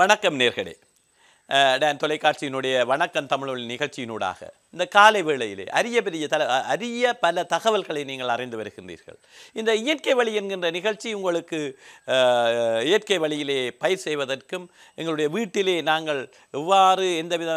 வணக்கம் நேர்களே நான் தொலைக்காட்சியினுடைய வணக்கம் தமிழ் நிகழ்ச்சியினூடாக இந்த காலை வேளையிலே அரிய பெரிய தல அரிய பல தகவல்களை நீங்கள் அறிந்து வருகின்றீர்கள் இந்த இயற்கை வழி என்கின்ற நிகழ்ச்சி உங்களுக்கு இயற்கை வழியிலே பயிர் செய்வதற்கும் எங்களுடைய வீட்டிலே நாங்கள் எவ்வாறு எந்தவித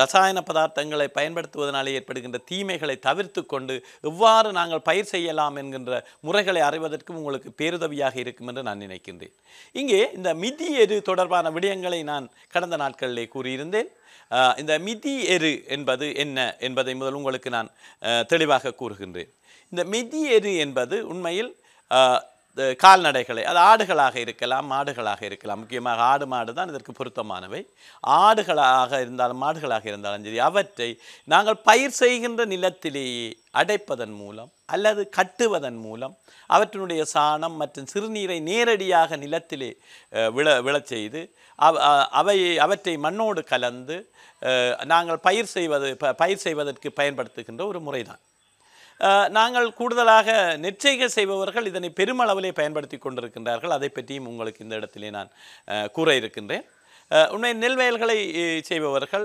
ரசாயன பதார்த்தங்களை பயன்படுத்துவதனாலே ஏற்படுகின்ற தீமைகளை தவிர்த்து கொண்டு எவ்வாறு நாங்கள் பயிர் செய்யலாம் என்கின்ற முறைகளை அறிவதற்கும் உங்களுக்கு பேருதவியாக இருக்கும் என்று நான் நினைக்கின்றேன் இங்கே இந்த மிதி எரு தொடர்பான விடயங்களை நான் கடந்த நாட்களிலே கூறியிருந்தேன் இந்த மிதி எரு என்பது என்ன என்பதை முதல் உங்களுக்கு நான் தெளிவாக கூறுகின்றேன் இந்த மிதி எரு என்பது உண்மையில் கால்நடைகளை அது ஆடுகளாக இருக்கலாம் மாடுகளாக இருக்கலாம் முக்கியமாக ஆடு மாடு தான் இதற்கு பொருத்தமானவை ஆடுகளாக இருந்தாலும் மாடுகளாக இருந்தாலும் சரி அவற்றை நாங்கள் பயிர் செய்கின்ற நிலத்திலேயே அடைப்பதன் மூலம் அல்லது கட்டுவதன் மூலம் அவற்றினுடைய சாணம் மற்றும் சிறுநீரை நேரடியாக நிலத்திலே விழ விழச் செய்து அவை அவற்றை மண்ணோடு கலந்து நாங்கள் பயிர் செய்வது பயிர் செய்வதற்கு பயன்படுத்துகின்ற ஒரு முறைதான் நாங்கள் கூடுதலாக நெற்செய்கை செய்பவர்கள் இதனை பெருமளவிலே பயன்படுத்தி கொண்டிருக்கின்றார்கள் அதை பற்றியும் உங்களுக்கு இந்த இடத்திலே நான் கூற இருக்கின்றேன் உண்மை நெல்வயல்களை செய்பவர்கள்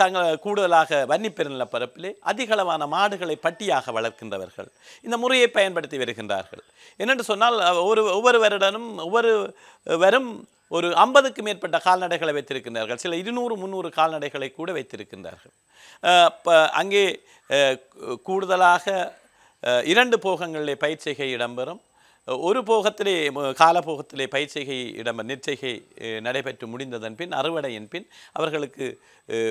தங்கள் கூடுதலாக வன்னி பரப்பிலே அதிகளவான மாடுகளை பட்டியாக வளர்க்கின்றவர்கள் இந்த முறையை பயன்படுத்தி வருகின்றார்கள் என்னென்று சொன்னால் ஒரு ஒவ்வொரு வருடனும் ஒவ்வொரு வரும் ஒரு ஐம்பதுக்கு மேற்பட்ட கால்நடைகளை வைத்திருக்கின்றார்கள் சில இருநூறு முந்நூறு கால்நடைகளை கூட வைத்திருக்கின்றார்கள் அங்கே கூடுதலாக இரண்டு போகங்களிலே பயிற்சிகை இடம்பெறும் ஒரு போகத்திலே காலப்போகத்திலே பயிற்சிகை இடம் நிச்சைகை நடைபெற்று முடிந்ததன் பின் அறுவடையின் பின் அவர்களுக்கு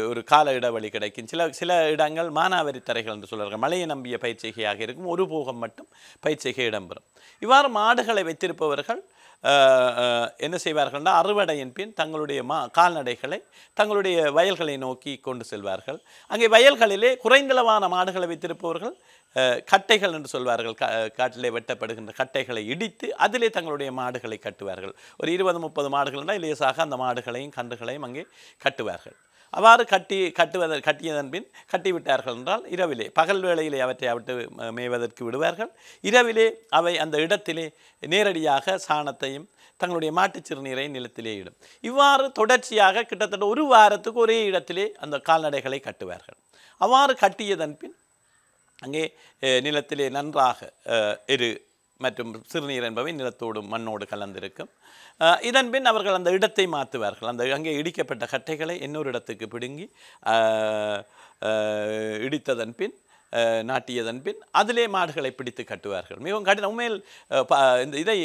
ஒரு கால இடவழி கிடைக்கும் சில சில இடங்கள் மானாவரி தரைகள் என்று சொல்கிறார்கள் மழையை நம்பிய பயிற்சிகையாக இருக்கும் ஒரு போகம் மட்டும் பயிற்சிகை இடம்பெறும் இவ்வாறு மாடுகளை வைத்திருப்பவர்கள் என்ன செய்வார்கள்னா அறுவடையின் பின் தங்களுடைய மா கால்நடைகளை தங்களுடைய வயல்களை நோக்கி கொண்டு செல்வார்கள் அங்கே வயல்களிலே குறைந்தளவான மாடுகளை வைத்திருப்பவர்கள் கட்டைகள் என்று சொல்வார்கள் காட்டிலே வெட்டப்படுகின்ற கட்டைகளை இடித்து அதிலே தங்களுடைய மாடுகளை கட்டுவார்கள் ஒரு இருபது முப்பது மாடுகள் என்றால் இலேசாக அந்த மாடுகளையும் கன்றுகளையும் அங்கே கட்டுவார்கள் அவ்வாறு கட்டி கட்டுவதற்கு கட்டியதன் பின் கட்டிவிட்டார்கள் என்றால் இரவிலே பகல் வேளையிலே அவற்றை அவற்று மேய்வதற்கு விடுவார்கள் இரவிலே அவை அந்த இடத்திலே நேரடியாக சாணத்தையும் தங்களுடைய மாட்டுச் சிறுநீரை நிலத்திலே இடும் இவ்வாறு தொடர்ச்சியாக கிட்டத்தட்ட ஒரு வாரத்துக்கு ஒரே இடத்திலே அந்த கால்நடைகளை கட்டுவார்கள் அவ்வாறு கட்டியதன் பின் அங்கே நிலத்திலே நன்றாக இரு மற்றும் சிறுநீர் என்பவை நிலத்தோடும் மண்ணோடு கலந்திருக்கும் இதன் பின் அவர்கள் அந்த இடத்தை மாற்றுவார்கள் அந்த அங்கே இடிக்கப்பட்ட கட்டைகளை இன்னொரு இடத்துக்கு பிடுங்கி இடித்ததன் பின் நாட்டியதன் பின் அதிலே மாடுகளை பிடித்து கட்டுவார்கள் மிகவும் கடினம் உண்மையில் இந்த இதை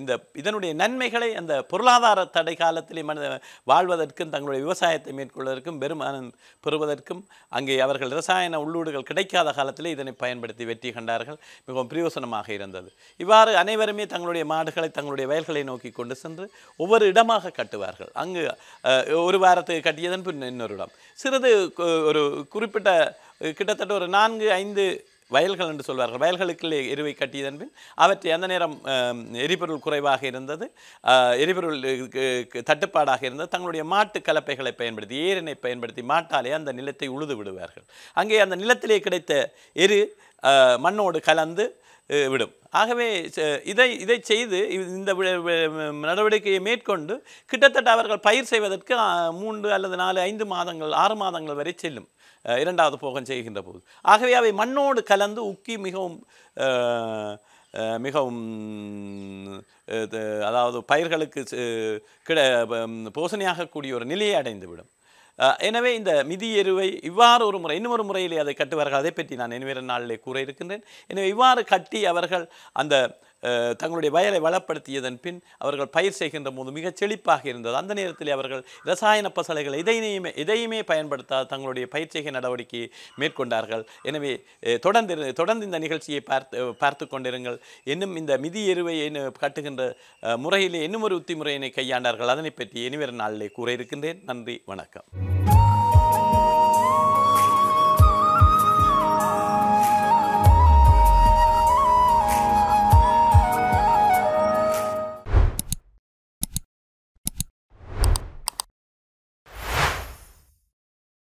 இந்த இதனுடைய நன்மைகளை அந்த பொருளாதார தடை காலத்திலே மனித வாழ்வதற்கும் தங்களுடைய விவசாயத்தை மேற்கொள்வதற்கும் பெருமானம் பெறுவதற்கும் அங்கே அவர்கள் ரசாயன உள்ளூடுகள் கிடைக்காத காலத்திலே இதனை பயன்படுத்தி வெற்றி கண்டார்கள் மிகவும் பிரயோசனமாக இருந்தது இவ்வாறு அனைவருமே தங்களுடைய மாடுகளை தங்களுடைய வயல்களை நோக்கி கொண்டு சென்று ஒவ்வொரு இடமாக கட்டுவார்கள் அங்கு ஒரு வாரத்துக்கு கட்டியதன் பின் இன்னொரு இடம் சிறிது ஒரு குறிப்பிட்ட கிட்டத்தட்ட ஒரு நான்கு ஐந்து வயல்கள் என்று சொல்வார்கள் வயல்களுக்குள்ளே எருவை பின் அவற்றை அந்த நேரம் எரிபொருள் குறைவாக இருந்தது எரிபொருள் தட்டுப்பாடாக இருந்தது தங்களுடைய மாட்டு கலப்பைகளை பயன்படுத்தி ஏரினை பயன்படுத்தி மாட்டாலே அந்த நிலத்தை உழுது விடுவார்கள் அங்கே அந்த நிலத்திலே கிடைத்த எரு மண்ணோடு கலந்து விடும் ஆகவே இதை இதை செய்து இந்த நடவடிக்கையை மேற்கொண்டு கிட்டத்தட்ட அவர்கள் பயிர் செய்வதற்கு மூன்று அல்லது நாலு ஐந்து மாதங்கள் ஆறு மாதங்கள் வரை செல்லும் இரண்டாவது போகம் செய்கின்ற போது ஆகவே அவை மண்ணோடு கலந்து உக்கி மிகவும் மிகவும் அதாவது பயிர்களுக்கு கிட போசனையாகக்கூடிய ஒரு நிலையை அடைந்துவிடும் எனவே இந்த மிதி எருவை இவ்வாறு ஒரு முறை இன்னொரு முறையிலே அதை கட்டுவார்கள் அதை பற்றி நான் நினைவேற நாளிலே கூற இருக்கின்றேன் எனவே இவ்வாறு கட்டி அவர்கள் அந்த தங்களுடைய வயலை வளப்படுத்தியதன் பின் அவர்கள் பயிர் செய்கின்ற போது மிக செழிப்பாக இருந்தது அந்த நேரத்தில் அவர்கள் ரசாயன பசலைகள் இதையுமே எதையுமே பயன்படுத்தாத தங்களுடைய பயிர் செய்கை நடவடிக்கையை மேற்கொண்டார்கள் எனவே தொடர்ந்து தொடர்ந்து இந்த நிகழ்ச்சியை பார்த்து பார்த்து கொண்டிருங்கள் இன்னும் இந்த மிதி எருவை கட்டுகின்ற முறையிலே இன்னும் ஒரு உத்திமுறையினை கையாண்டார்கள் அதனை பற்றி இனிவரும் நாளிலே கூற இருக்கின்றேன் நன்றி வணக்கம்